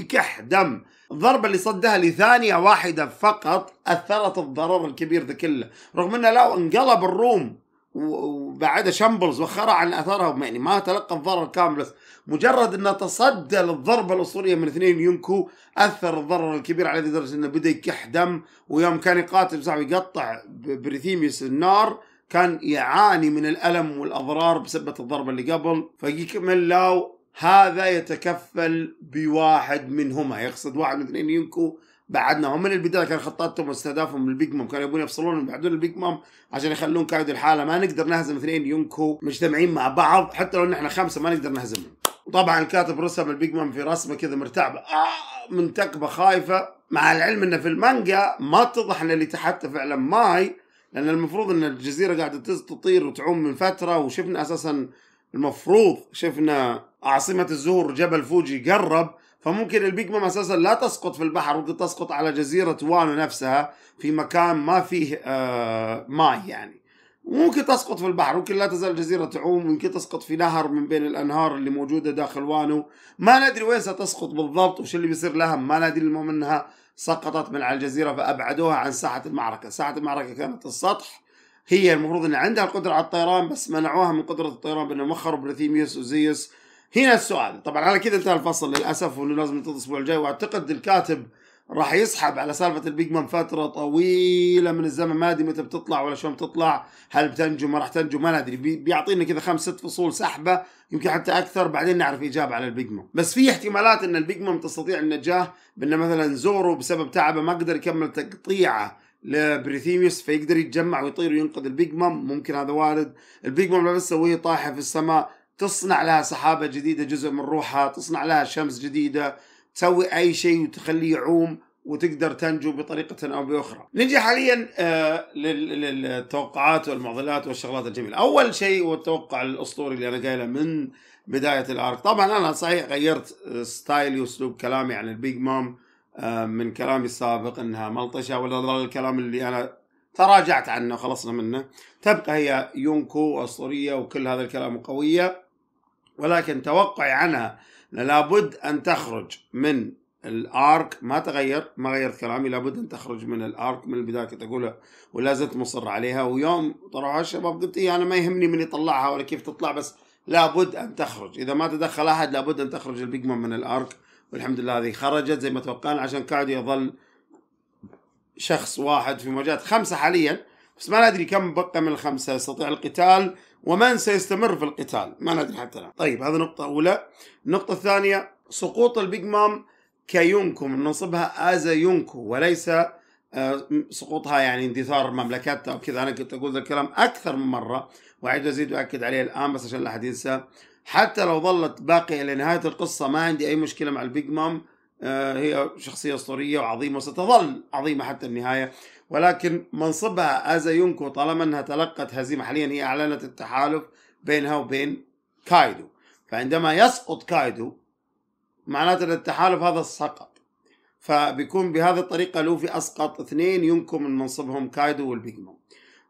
يكح دم الضربة اللي صدها لثانية واحدة فقط أثرت الضرر الكبير ذا كله رغم أنه لو انقلب الروم وبعدها شامبلز وخرع عن أثرها يعني ما تلقى الضرر كامل بس مجرد أنه تصدى للضربة الأسطورية من اثنين يونكو أثر الضرر الكبير على لدرجة أنه بدأ يكح دم ويوم كان يقاتل صعب يقطع بريثيميوس النار كان يعاني من الألم والأضرار بسبة الضربة اللي قبل فيكمل لاو هذا يتكفل بواحد منهما يقصد واحد من اثنين ينكو بعدناهم من البدايه كان خطتهم واستهدافهم البيج مام كانوا يبون يفصلون ويبعدون البيج مام عشان يخلون قاعد الحاله ما نقدر نهزم اثنين ينكو مجتمعين مع بعض حتى لو نحن خمسه ما نقدر نهزمهم وطبعا الكاتب رسم البيج مام في رسمه كذا مرتعبه آه منتكبه خايفه مع العلم انه في المانجا ما اتضح ان اللي تحته فعلا ماي لان المفروض ان الجزيره قاعده تطير وتعوم من فتره وشفنا اساسا المفروض شفنا عاصمة الزهور جبل فوجي قرب فممكن البيج مام اساسا لا تسقط في البحر ممكن تسقط على جزيرة وانو نفسها في مكان ما فيه آه ماء يعني ممكن تسقط في البحر ممكن لا تزال الجزيرة تعوم ممكن تسقط في نهر من بين الأنهار اللي موجودة داخل وانو ما ندري وين ستسقط بالضبط وش اللي بيصير لها ما ندري المهم أنها سقطت من على الجزيرة فأبعدوها عن ساحة المعركة ساحة المعركة كانت السطح هي المفروض ان عندها القدره على الطيران بس منعوها من قدره الطيران بانهم مخروا بلثيميوس وزيوس هنا السؤال طبعا على كذا انتهى الفصل للاسف وانه لازم ننتظر الاسبوع الجاي واعتقد الكاتب راح يسحب على سالفه البيج مان فتره طويله من الزمن ما ادري متى بتطلع ولا شلون بتطلع هل بتنجو ما راح تنجو ما ندري بيعطينا كذا خمس ست فصول سحبه يمكن حتى اكثر بعدين نعرف اجابه على البيج مان بس في احتمالات ان البيج مان تستطيع النجاه بان مثلا زورو بسبب تعبه ما قدر يكمل تقطيعه لبريثيميوس فيقدر يتجمع ويطير وينقذ البيج مام ممكن هذا وارد البيج مام بس تسويه طايحه في السماء تصنع لها سحابه جديده جزء من روحها تصنع لها شمس جديده تسوي اي شيء وتخليه يعوم وتقدر تنجو بطريقه او باخرى. نجي حاليا آه، للتوقعات والمعضلات والشغلات الجميله. اول شيء هو التوقع الاسطوري اللي انا قايله من بدايه الارك، طبعا انا صحيح غيرت آه، ستايلي واسلوب كلامي عن البيج مام آه، من كلامي السابق انها ملطشه ولا الكلام اللي انا تراجعت عنه وخلصنا منه تبقى هي يونكو اسطوريه وكل هذا الكلام قويه ولكن توقعي عنها لابد ان تخرج من الارك ما تغير ما غيرت كلامي لابد ان تخرج من الارك من البدايه كنت اقولها ولا زلت مصر عليها ويوم طلعوها الشباب قلت إيه انا ما يهمني من يطلعها ولا كيف تطلع بس لابد ان تخرج اذا ما تدخل احد لابد ان تخرج البيج من الارك والحمد لله هذه خرجت زي ما توقعنا عشان قاعد يظل شخص واحد في مواجهات خمسة حاليا بس ما ندري كم بقى من الخمسة يستطيع القتال ومن سيستمر في القتال ما ندري حتى الآن طيب هذه نقطة أولى النقطة الثانية سقوط البيج مام كيونكو من نصبها أزا يونكو وليس آه، سقوطها يعني اندثار مملكتها وكذا أنا كنت أقول ذا الكلام أكثر من مرة وأعيد وأزيد وأكد عليه الآن بس عشان لا أحد ينسى حتى لو ظلت باقية إلى نهاية القصة ما عندي أي مشكلة مع البيج مام آه، هي شخصية أسطورية وعظيمة وستظل عظيمة حتى النهاية ولكن منصبها أزا يونكو طالما أنها تلقت هزيمة حاليا هي أعلنت التحالف بينها وبين كايدو فعندما يسقط كايدو معناته أن التحالف هذا سقط فبيكون بهذه الطريقة لوفي أسقط اثنين يونكو من منصبهم كايدو والبيج مام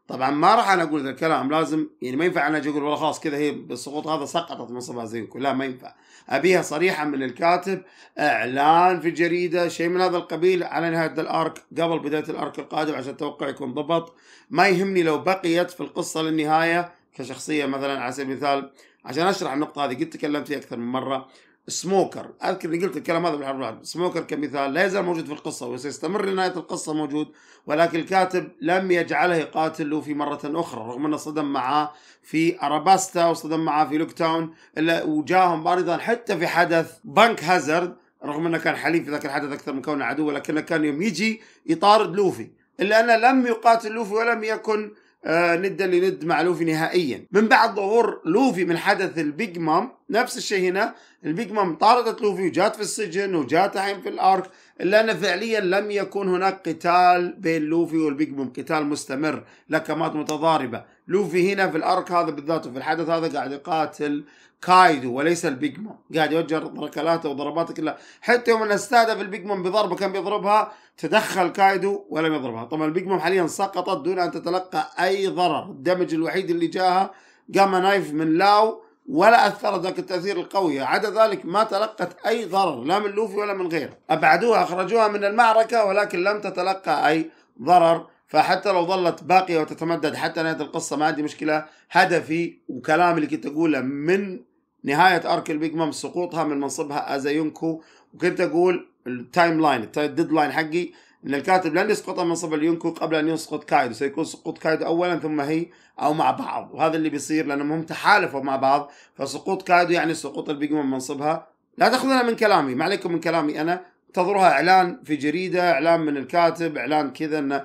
طبعا ما راح انا اقول ذا الكلام لازم يعني ما ينفع انا اجي اقول والله خلاص كذا هي بالسقوط هذا سقطت من صفها زيكو لا ما ينفع ابيها صريحه من الكاتب اعلان في الجريده شيء من هذا القبيل على نهايه الارك قبل بدايه الارك القادم عشان التوقع يكون ضبط ما يهمني لو بقيت في القصه للنهايه كشخصيه مثلا على سبيل المثال عشان اشرح النقطه هذه قد تكلمت فيها اكثر من مره سموكر اذكر اني قلت الكلام هذا بالحرب العالمية سموكر كمثال لا يزال موجود في القصه وسيستمر لنهايه القصه موجود ولكن الكاتب لم يجعله يقاتله في مره اخرى رغم انه صدم معاه في اراباستا وصدم معاه في لوك تاون الا وجاهم ايضا حتى في حدث بنك هازارد رغم انه كان حليف في ذاك الحدث اكثر من كونه عدو ولكنه كان يوم يجي يطارد لوفي الا انه لم يقاتل لوفي ولم يكن آه، ندا لند مع لوفي نهائيا من بعد ظهور لوفي من حدث البيج مام نفس الشيء هنا البيج مام طاردت لوفي وجات في السجن وجات الحين في الارك الا انه فعليا لم يكن هناك قتال بين لوفي والبيج مام قتال مستمر لكمات متضاربه لوفي هنا في الارك هذا بالذات وفي الحدث هذا قاعد يقاتل كايدو وليس البيج مان قاعد يوجه ركلاته وضرباته كلها حتى يوم انه استهدف البيج مان بضربه كان بيضربها تدخل كايدو ولم يضربها طبعا البيج مان حاليا سقطت دون ان تتلقى اي ضرر الدمج الوحيد اللي جاها جاما نايف من لاو ولا اثرت ذاك التاثير القوي عدا ذلك ما تلقت اي ضرر لا من لوفي ولا من غيره ابعدوها اخرجوها من المعركه ولكن لم تتلقى اي ضرر فحتى لو ظلت باقيه وتتمدد حتى نهايه القصه ما عندي مشكله هدفي وكلامي اللي كنت اقوله من نهايه ارك البيج مام سقوطها من منصبها يونكو وكنت اقول التايم لاين الديد لاين حقي ان الكاتب لن يسقط من منصب اليونكو قبل ان يسقط كايدو سيكون سقوط كايدو اولا ثم هي او مع بعض وهذا اللي بيصير لانهم هم تحالفوا مع بعض فسقوط كايدو يعني سقوط البيج مام من منصبها لا تاخذونها من كلامي ما عليكم من كلامي انا انتظروها اعلان في جريده اعلان من الكاتب اعلان كذا انه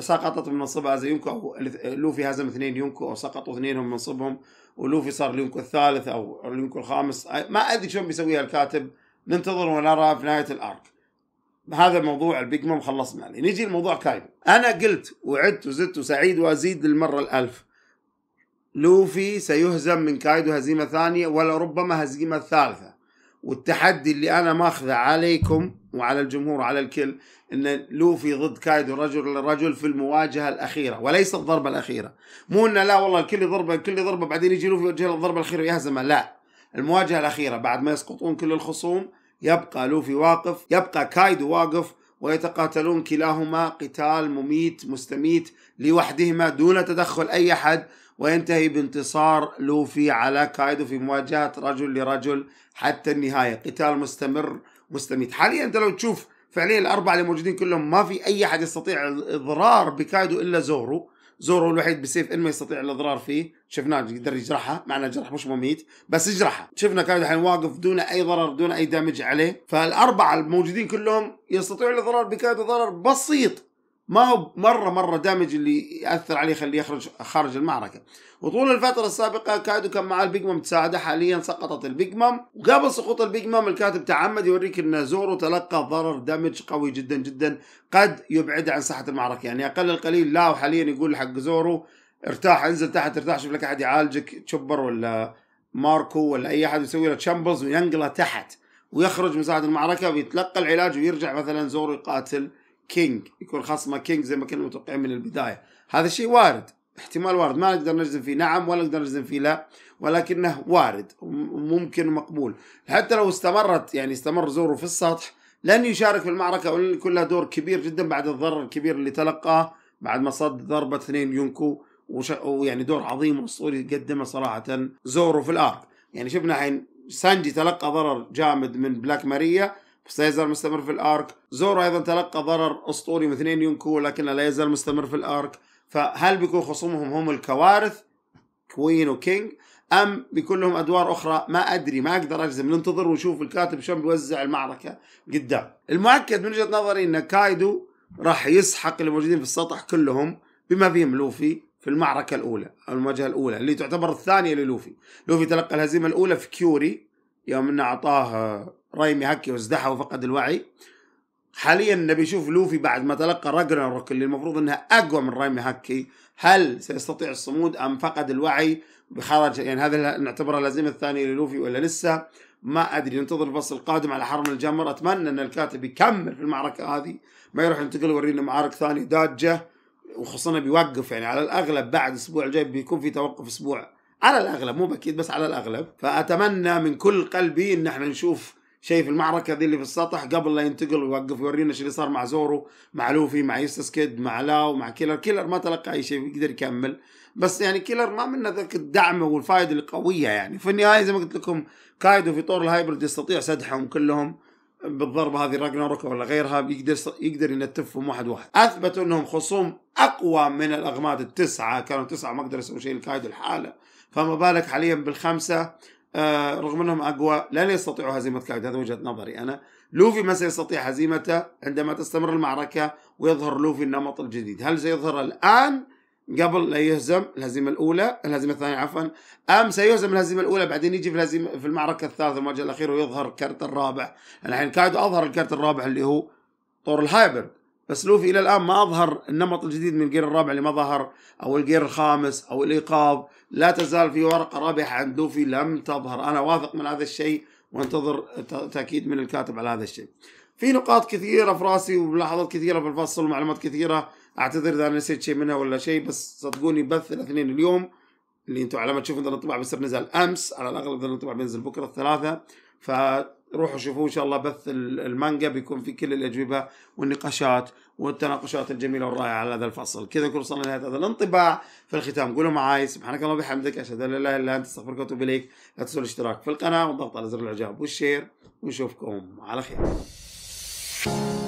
سقطت من منصبها زي او لوفي هزم اثنين يونكو او سقطوا اثنينهم من منصبهم ولوفي صار يونكو الثالث او يونكو الخامس ما ادري شلون بيسويها الكاتب ننتظر ونرى في نهايه الارك هذا موضوع البيج مام خلصنا عليه نجي لموضوع كايدو انا قلت وعدت وزدت وسعيد وازيد للمره الالف لوفي سيهزم من كايدو هزيمه ثانيه ولربما هزيمه ثالثه والتحدي اللي انا ماخذه عليكم وعلى الجمهور وعلى الكل ان لوفي ضد كايدو رجل لرجل في المواجهه الاخيره وليس الضربه الاخيره مو انه لا والله الكل يضربه الكل يضربه بعدين يجي لوفي يوجه الضربه الاخيره ويهزمه لا المواجهه الاخيره بعد ما يسقطون كل الخصوم يبقى لوفي واقف يبقى كايدو واقف ويتقاتلون كلاهما قتال مميت مستميت لوحدهما دون تدخل اي احد وينتهي بانتصار لوفي على كايدو في مواجهه رجل لرجل حتى النهاية قتال مستمر مستميت حاليا أنت لو تشوف فعليا الأربعة اللي موجودين كلهم ما في أي أحد يستطيع الإضرار بكايدو إلا زورو زورو الوحيد بسيف ما يستطيع الاضرار فيه شفناه يقدر يجرحها معنا جرح مش مميت بس يجرحها شفنا كايدو الحين واقف دون اي ضرر دون اي دامج عليه فالاربعه الموجودين كلهم يستطيعوا الاضرار بكايدو ضرر بسيط ما هو مرة مرة دامج اللي يأثر عليه يخليه يخرج خارج المعركة وطول الفترة السابقة كايدو كان معاه البيج مام تساعده حاليا سقطت البيج مام وقبل سقوط البيج مام الكاتب تعمد يوريك أن زورو تلقى ضرر دمج قوي جدا جدا قد يبعده عن ساحة المعركة يعني أقل القليل لا وحاليا يقول حق زورو ارتاح انزل تحت ارتاح شوف لك أحد يعالجك تشبر ولا ماركو ولا أي أحد يسوي له تشامبلز وينقله تحت ويخرج من ساحة المعركة ويتلقى العلاج ويرجع مثلا زورو يقاتل كينج يكون خصمه كينج زي ما كنا متوقعين من البدايه هذا الشيء وارد احتمال وارد ما نقدر نجزم فيه نعم ولا نقدر نجزم فيه لا ولكنه وارد وممكن مقبول حتى لو استمرت يعني استمر زورو في السطح لن يشارك في المعركة ولن يكون له دور كبير جدا بعد الضرر الكبير اللي تلقاه بعد ما صد ضربة اثنين يونكو وش... ويعني دور عظيم واسطوري قدمه صراحة زورو في الارض يعني شفنا الحين سانجي تلقى ضرر جامد من بلاك ماريا يزال مستمر في الارك زورو ايضا تلقى ضرر اسطوري من اثنين يونكو لكنه لا يزال مستمر في الارك فهل بيكون خصومهم هم الكوارث كوين وكينج ام بيكون لهم ادوار اخرى ما ادري ما اقدر اجزم ننتظر ونشوف الكاتب شلون بيوزع المعركه قدام المؤكد من وجهه نظري ان كايدو راح يسحق الموجودين في السطح كلهم بما فيهم لوفي في المعركه الاولى او المواجهه الاولى اللي تعتبر الثانيه للوفي لوفي تلقى الهزيمه الاولى في كيوري يوم انه اعطاه رايم هاكي وازدحى وفقد الوعي حاليا نبي لوفي بعد ما تلقى راجناروك اللي المفروض انها اقوى من رايم هاكي هل سيستطيع الصمود ام فقد الوعي بخرج يعني هذا نعتبره الهزيمه الثانيه للوفي ولا لسه ما ادري ننتظر الفصل القادم على حرم الجمر اتمنى ان الكاتب يكمل في المعركه هذه ما يروح ينتقل يورينا معارك ثانيه داجه وخصوصا بيوقف يعني على الاغلب بعد الاسبوع الجاي بيكون في توقف اسبوع على الاغلب مو باكيد بس على الاغلب فاتمنى من كل قلبي ان احنا نشوف شايف المعركه دي اللي في السطح قبل لا ينتقل ويوقف يورينا شو اللي صار مع زورو مع لوفي مع يوستس كيد مع لاو مع كيلر كيلر ما تلقى اي شيء يقدر يكمل بس يعني كيلر ما منه ذاك الدعم والفائده القويه يعني في النهايه زي ما قلت لكم كايدو في طور الهايبرد يستطيع سدحهم كلهم بالضربه هذه راجناروك ولا غيرها بيقدر يقدر ينتفهم واحد واحد اثبتوا انهم خصوم اقوى من الاغماد التسعه كانوا تسعه ما قدروا يسووا شيء لكايدو الحاله فما بالك حاليا بالخمسه آه، رغم أنهم أقوى لن يستطيعوا هزيمة كلاود هذا وجهة نظري أنا لوفي ما سيستطيع هزيمته عندما تستمر المعركة ويظهر لوفي النمط الجديد هل سيظهر الآن قبل لا يهزم الهزيمة الأولى الهزيمة الثانية عفوا أم سيهزم الهزيمة الأولى بعدين يجي في الهزيمة في المعركة الثالثة المواجهة الأخيرة ويظهر الكرت الرابع الحين كايدو أظهر الكرت الرابع اللي هو طور الهايبر بس لوفي إلى الآن ما أظهر النمط الجديد من الجير الرابع اللي ما ظهر أو الجير الخامس أو الإيقاظ لا تزال في ورقة رابحة عند دوفي لم تظهر أنا واثق من هذا الشيء وانتظر تأكيد من الكاتب على هذا الشيء في نقاط كثيرة في راسي وملاحظات كثيرة في الفصل ومعلومات كثيرة أعتذر إذا نسيت شيء منها ولا شيء بس صدقوني بث الاثنين اليوم اللي انتم على ما تشوفون ذا الانطباع بيصير نزل امس على الاغلب ذا الانطباع بينزل بكره الثلاثاء فروحوا شوفوه ان شاء الله بث المانجا بيكون في كل الاجوبه والنقاشات والتناقشات الجميله والرائعه على هذا الفصل كذا نكون وصلنا لنهايه هذا الانطباع في الختام قولوا معي سبحانك اللهم وبحمدك اشهد ان لا اله الا انت استغفرك واتوب اليك لا تنسوا الاشتراك في القناه والضغط على زر الاعجاب والشير ونشوفكم على خير